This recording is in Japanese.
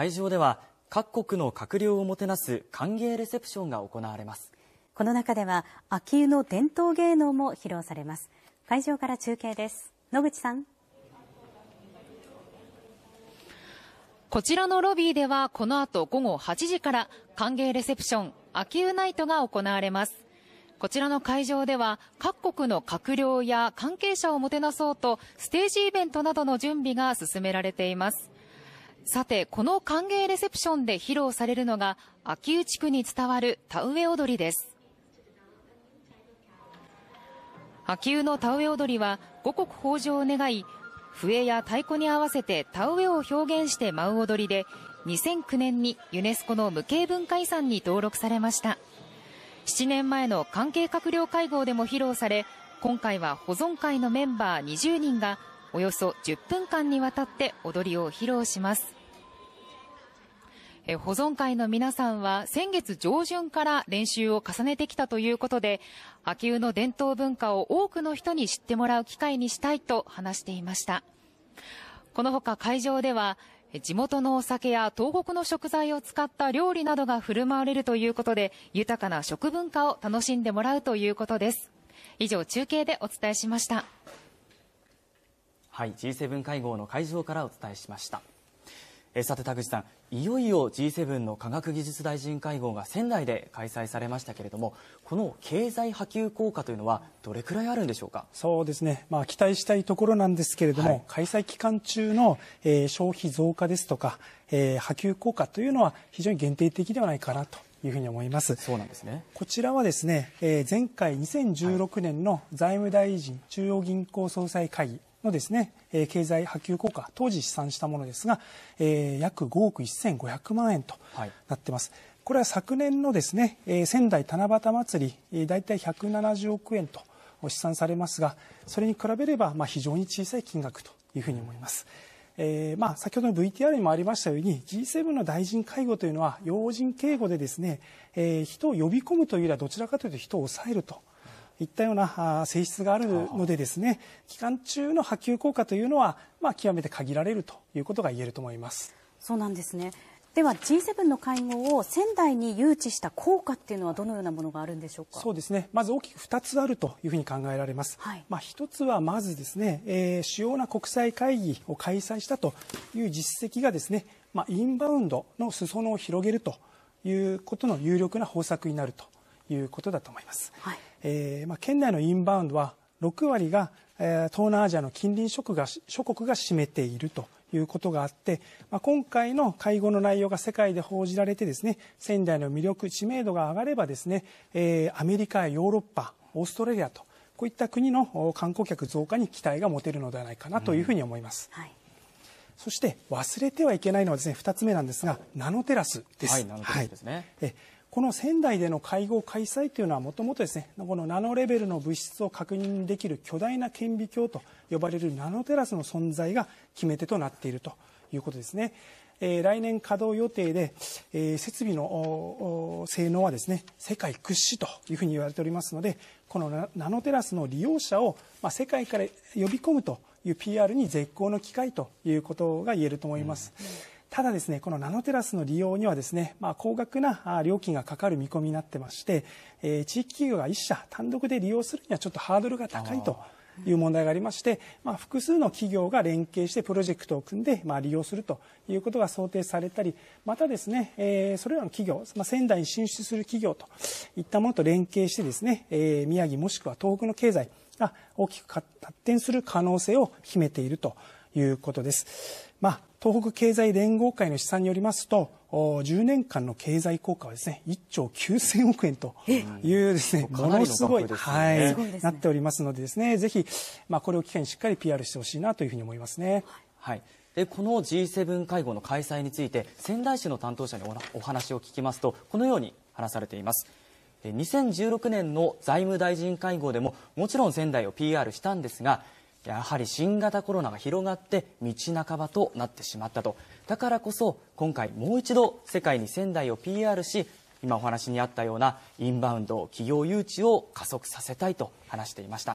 会場では各国の閣僚をもてなす歓迎レセプションが行われますこの中では秋湯の伝統芸能も披露されます会場から中継です野口さんこちらのロビーではこの後午後8時から歓迎レセプション秋湯ナイトが行われますこちらの会場では各国の閣僚や関係者をもてなそうとステージイベントなどの準備が進められていますさて、この歓迎レセプションで披露されるのが、秋内区に伝わる田植え踊りです。秋生の田植え踊りは、五穀豊穣を願い、笛や太鼓に合わせて田植えを表現して舞う踊りで、2009年にユネスコの無形文化遺産に登録されました。7年前の関係閣僚会合でも披露され、今回は保存会のメンバー20人がおよそ10分間にわたって踊りを披露します。え保存会の皆さんは先月上旬から練習を重ねてきたということで、秋生の伝統文化を多くの人に知ってもらう機会にしたいと話していました。このほか会場では、地元のお酒や東北の食材を使った料理などが振る舞われるということで、豊かな食文化を楽しんでもらうということです。以上、中継でお伝えしました。はい、G7 会合の会場からお伝えしました。えさて田口さん、いよいよ G7 の科学技術大臣会合が仙台で開催されましたけれども、この経済波及効果というのは、どれくらいあるんでしょうかそうですね、まあ、期待したいところなんですけれども、はい、開催期間中の、えー、消費増加ですとか、えー、波及効果というのは、非常に限定的ではないかなというふうに思います。そうなんですね。こちらはですね、えー、前回2016年の財務大臣中央銀行総裁会議のですね、え経済波及効果、当時試算したものですが、え約5億1500万円となってます。はいこれは昨年のですね、えー、仙台七夕祭り、大体170億円と試算されますが、それに比べれば、まあ、非常に小さい金額というふうに思います。えーまあ、先ほどの VTR にもありましたように G7 の大臣会合というのは要人警護でですね、えー、人を呼び込むというよりはどちらかというと人を抑えるといったような性質があるのでですね期間中の波及効果というのは、まあ、極めて限られるということが言えると思いますそうなんですねでは G7 の会合を仙台に誘致した効果っていうのはどのようなものがあるんでしょうかそうですねまず大きく二つあるというふうに考えられます、はい、まあ、一つはまずですね、えー、主要な国際会議を開催したという実績がですね、まあ、インバウンドの裾野を広げるということの有力な方策になると。いうことだと思います、はい、えー、まあ、県内のインバウンドは6割が、えー、東南アジアの近隣諸国が諸国が占めているということがあって、まあ、今回の会合の内容が世界で報じられてですね仙台の魅力知名度が上がればですね、えー、アメリカやヨーロッパオーストラリアとこういった国の観光客増加に期待が持てるのではないかなというふうに思います。うんはいそして忘れてはいけないのはですね2つ目なんですがナノテラスです。はい、ナノテラスですね。はい、えこの仙台での会合開催というのはもともとですねこのナノレベルの物質を確認できる巨大な顕微鏡と呼ばれるナノテラスの存在が決め手となっているということですね。えー、来年稼働予定で、えー、設備の性能はですね世界屈指というふうに言われておりますのでこのナノテラスの利用者を、まあ、世界から呼び込むという PR に絶好の機会ということが言えると思います。うんただですね、このナノテラスの利用にはですね、まあ、高額な料金がかかる見込みになってまして、えー、地域企業が1社単独で利用するにはちょっとハードルが高いと。いう問題がありまして、まあ、複数の企業が連携してプロジェクトを組んで、まあ、利用するということが想定されたりまたですね、えー、それらの企業、まあ、仙台に進出する企業といったものと連携してですね、えー、宮城もしくは東北の経済が大きく発展する可能性を秘めているということです。まあ、東北経済連合会の試算によりますと10年間の経済効果はですね1兆9000億円というですねものすごい、ね、はいなっておりますのでですねぜひ、まあ、これを機会にしっかり PR してほしいなというふうに思いますね。はい、でこの G7 会合の開催について仙台市の担当者にお話を聞きますとこのように話されています2016年の財務大臣会合でももちろん仙台を PR したんですがやはり新型コロナが広がって道半ばとなってしまったとだからこそ今回もう一度世界に仙台を PR し今お話にあったようなインバウンド企業誘致を加速させたいと話していました。